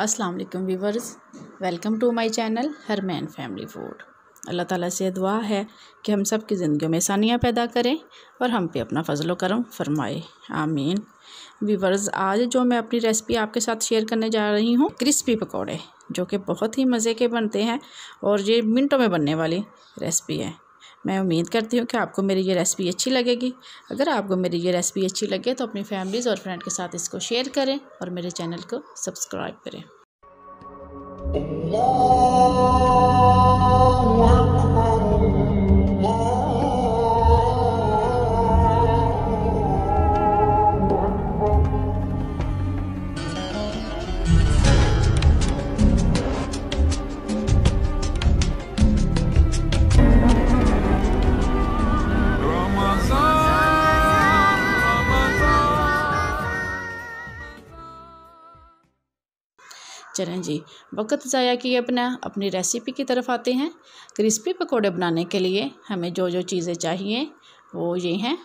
अस्सलाम वालेकुम viewers welcome to my channel Harman family food Allah ताला से दुआ है कि हम सब की ज़िंदगी में आसानियाँ पैदा करें और हम पे अपना फजलो करम फरमाए आमीन वीवर्स आज जो मैं अपनी रेसिपी आपके साथ शेयर करने जा रही हूँ क्रिस्पी पकौड़े जो कि बहुत ही मज़े के बनते हैं और ये मिनटों में बनने वाली रेसिपी है मैं उम्मीद करती हूँ कि आपको मेरी ये रेसिपी अच्छी लगेगी अगर आपको मेरी ये रेसिपी अच्छी लगे तो अपनी फैमिलीज़ और फ्रेंड के साथ इसको शेयर करें और मेरे चैनल को सब्सक्राइब करें चलें जी वक्त ज़ाया किए अपना अपनी रेसिपी की तरफ आते हैं क्रिस्पी पकोड़े बनाने के लिए हमें जो जो चीज़ें चाहिए वो ये हैं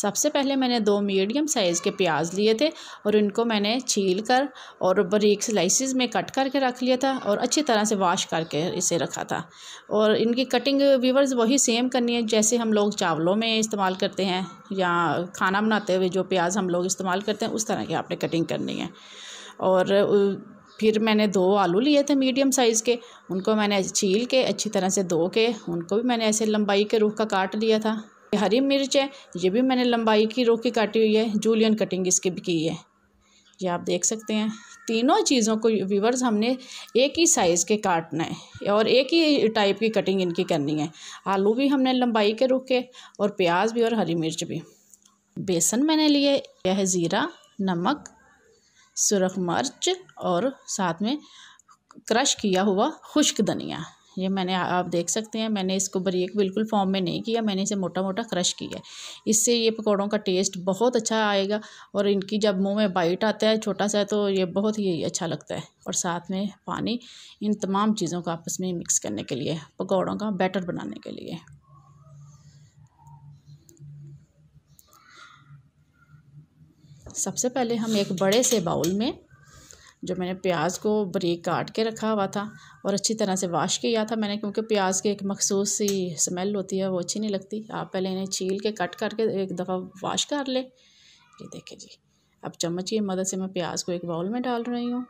सबसे पहले मैंने दो मीडियम साइज़ के प्याज लिए थे और इनको मैंने छील कर और बारीक स्लाइसिस में कट करके रख लिया था और अच्छी तरह से वाश करके इसे रखा था और इनकी कटिंग व्यूवर्स वही सेम करनी है जैसे हम लोग चावलों में इस्तेमाल करते हैं या खाना बनाते हुए जो प्याज हम लोग इस्तेमाल करते हैं उस तरह की आपने कटिंग करनी है और फिर मैंने दो आलू लिए थे मीडियम साइज़ के उनको मैंने छील के अच्छी तरह से धो के उनको भी मैंने ऐसे लंबाई के रूख का काट लिया था हरी मिर्च है ये भी मैंने लंबाई की रूख की काटी हुई है जूलियन कटिंग इसकी भी की है ये आप देख सकते हैं तीनों चीज़ों को व्यूवर्स हमने एक ही साइज़ के काटना है और एक ही टाइप की कटिंग इनकी करनी है आलू भी हमने लंबाई के रुख के और प्याज भी और हरी मिर्च भी बेसन मैंने लिए यह ज़ीरा नमक सुरख मर्च और साथ में क्रश किया हुआ खुश्क धनिया ये मैंने आप देख सकते हैं मैंने इसको बरीक बिल्कुल फॉर्म में नहीं किया मैंने इसे मोटा मोटा क्रश किया है इससे ये पकौड़ों का टेस्ट बहुत अच्छा आएगा और इनकी जब मुंह में बाइट आता है छोटा सा है तो ये बहुत ही अच्छा लगता है और साथ में पानी इन तमाम चीज़ों को आपस में मिक्स करने के लिए पकौड़ों का बैटर बनाने के लिए सबसे पहले हम एक बड़े से बाउल में जो मैंने प्याज को बरीक काट के रखा हुआ था और अच्छी तरह से वाश किया था मैंने क्योंकि प्याज की एक मखसूस सी स्मेल होती है वो अच्छी नहीं लगती आप पहले इन्हें छील के कट करके एक दफ़ा वाश कर ले ये देखें जी अब चम्मच की मदद से मैं प्याज को एक बाउल में डाल रही हूँ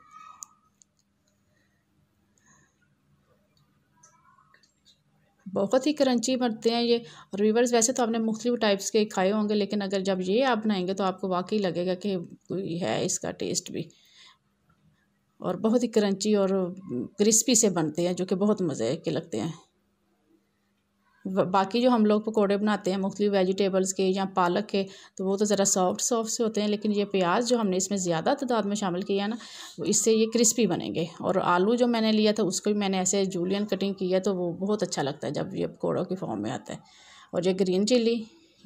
बहुत ही क्रंची बनते हैं ये और वीवर्स वैसे तो आपने मुख्तु टाइप्स के खाए होंगे लेकिन अगर जब ये आप बनाएंगे तो आपको वाकई लगेगा कि कोई है इसका टेस्ट भी और बहुत ही क्रंची और क्रिस्पी हम्म, से बनते हैं जो कि बहुत मज़े के लगते हैं बाकी जो हम लोग पकौड़े बनाते हैं मुख्तु वेजिटेबल्स के या पालक के तो वो तो ज़रा सॉफ्ट सॉफ्ट से होते हैं लेकिन ये प्याज जो हमने इसमें ज़्यादा तादाद में शामिल किया ना इससे ये क्रिस्पी बनेंगे और आलू जो मैंने लिया था उसको भी मैंने ऐसे जूलियन कटिंग की है तो वो बहुत अच्छा लगता है जब ये पकौड़ों के फॉर्म में आता है और ये ग्रीन चिली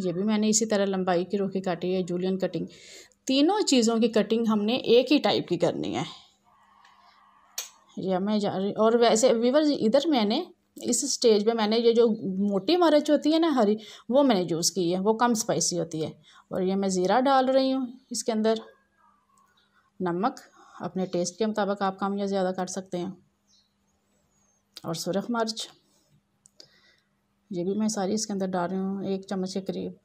ये भी मैंने इसी तरह लंबाई की रोकी काटी है जूलियन कटिंग तीनों चीज़ों की कटिंग हमने एक ही टाइप की करनी है या मैं जा रही और वैसे वीवर इधर मैंने इस स्टेज पे मैंने ये जो मोटी मरच होती है ना हरी वो मैंने यूज़ की है वो कम स्पाइसी होती है और ये मैं ज़ीरा डाल रही हूँ इसके अंदर नमक अपने टेस्ट के मुताबिक आप कम या ज़्यादा कर सकते हैं और सुरख मर्च ये भी मैं सारी इसके अंदर डाल रही हूँ एक चम्मच के करीब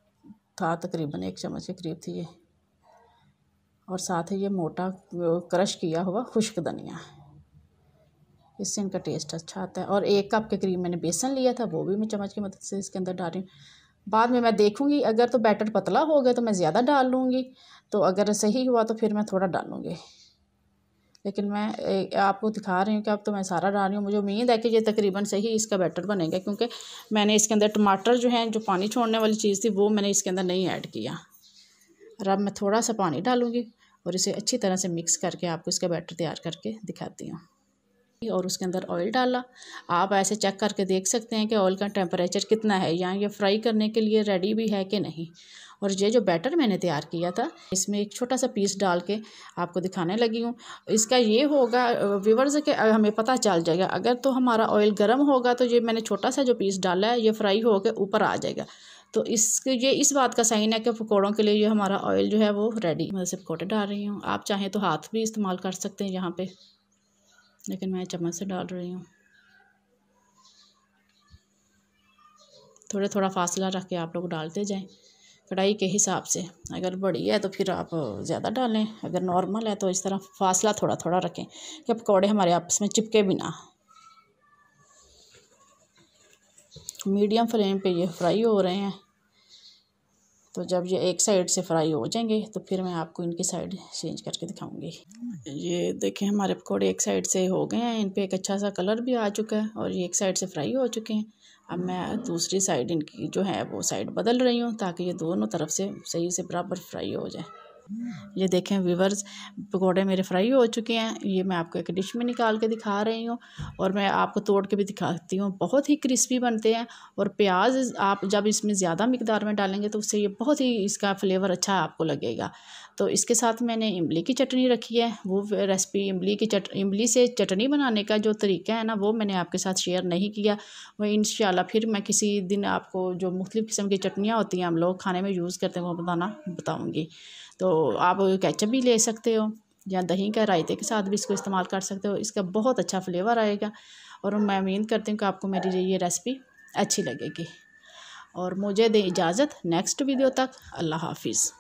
था तकरीबन एक चम्मच के करीब थी ये और साथ ही ये मोटा क्रश किया हुआ खुश्क धनिया इससे इनका टेस्ट अच्छा आता है और एक कप के करीब मैंने बेसन लिया था वो भी मैं चम्मच की मदद से इसके अंदर डाल रही हूँ बाद में मैं देखूँगी अगर तो बैटर पतला हो गया तो मैं ज़्यादा डाल लूँगी तो अगर सही हुआ तो फिर मैं थोड़ा डालूँगी लेकिन मैं आपको दिखा रही हूँ कि अब तो मैं सारा डाल रही हूँ मुझे उम्मीद है कि ये तकरीबन सही इसका बैटर बनेगा क्योंकि मैंने इसके अंदर टमाटर जो है जो पानी छोड़ने वाली चीज़ थी वो मैंने इसके अंदर नहीं ऐड किया और अब मैं थोड़ा सा पानी डालूँगी और इसे अच्छी तरह से मिक्स करके आपको इसका बैटर तैयार करके दिखाती हूँ और उसके अंदर ऑयल डाला आप ऐसे चेक करके देख सकते हैं कि ऑयल का टेम्परेचर कितना है यहाँ ये फ्राई करने के लिए रेडी भी है कि नहीं और ये जो बैटर मैंने तैयार किया था इसमें एक छोटा सा पीस डाल के आपको दिखाने लगी हूँ इसका ये होगा व्यूवर्स के हमें पता चल जाएगा अगर तो हमारा ऑयल गर्म होगा तो ये मैंने छोटा सा जो पीस डाला है ये फ्राई होकर ऊपर आ जाएगा तो इसके ये इस बात का साइन है कि पकौड़ों के लिए ये हमारा ऑयल जो है वो रेडी मैं पकौड़े डाल रही हूँ आप चाहें तो हाथ भी इस्तेमाल कर सकते हैं यहाँ पर लेकिन मैं चम्मच से डाल रही हूँ थोड़ा थोड़ा फासला रख के आप लोग डालते जाएं कढ़ाई के हिसाब से अगर बड़ी है तो फिर आप ज़्यादा डालें अगर नॉर्मल है तो इस तरह फासला थोड़ा थोड़ा रखें कि पकौड़े हमारे आपस में चिपके भी ना मीडियम फ्लेम पे ये फ्राई हो रहे हैं तो जब ये एक साइड से फ्राई हो जाएंगे तो फिर मैं आपको इनकी साइड चेंज करके दिखाऊंगी ये देखें हमारे पकौड़े एक साइड से हो गए हैं इन पर एक अच्छा सा कलर भी आ चुका है और ये एक साइड से फ्राई हो चुके हैं अब मैं दूसरी साइड इनकी जो है वो साइड बदल रही हूँ ताकि ये दोनों तरफ से सही से बराबर फ्राई हो जाए ये देखें व्यूवर्स पकौड़े मेरे फ्राई हो चुके हैं ये मैं आपको एक डिश में निकाल के दिखा रही हूँ और मैं आपको तोड़ के भी दिखाती हूँ बहुत ही क्रिस्पी बनते हैं और प्याज आप जब इसमें ज़्यादा मकदार में डालेंगे तो उससे ये बहुत ही इसका फ्लेवर अच्छा आपको लगेगा तो इसके साथ मैंने इमली की चटनी रखी है वो रेसिपी इमली की चट इमली से चटनी बनाने का जो तरीका है ना वो मैंने आपके साथ शेयर नहीं किया वही इन फिर मैं किसी दिन आपको जो मुख्तु किस्म की चटनियाँ होती हैं हम लोग खाने में यूज़ करते हैं वो बताना बताऊँगी तो आप कैचअप भी ले सकते हो या दही का रायते के साथ भी इसको इस्तेमाल कर सकते हो इसका बहुत अच्छा फ्लेवर आएगा और मैं उम्मीद करती हूँ कि आपको मेरी ये रेसिपी अच्छी लगेगी और मुझे दें इजाज़त नेक्स्ट वीडियो तक अल्लाह हाफिज़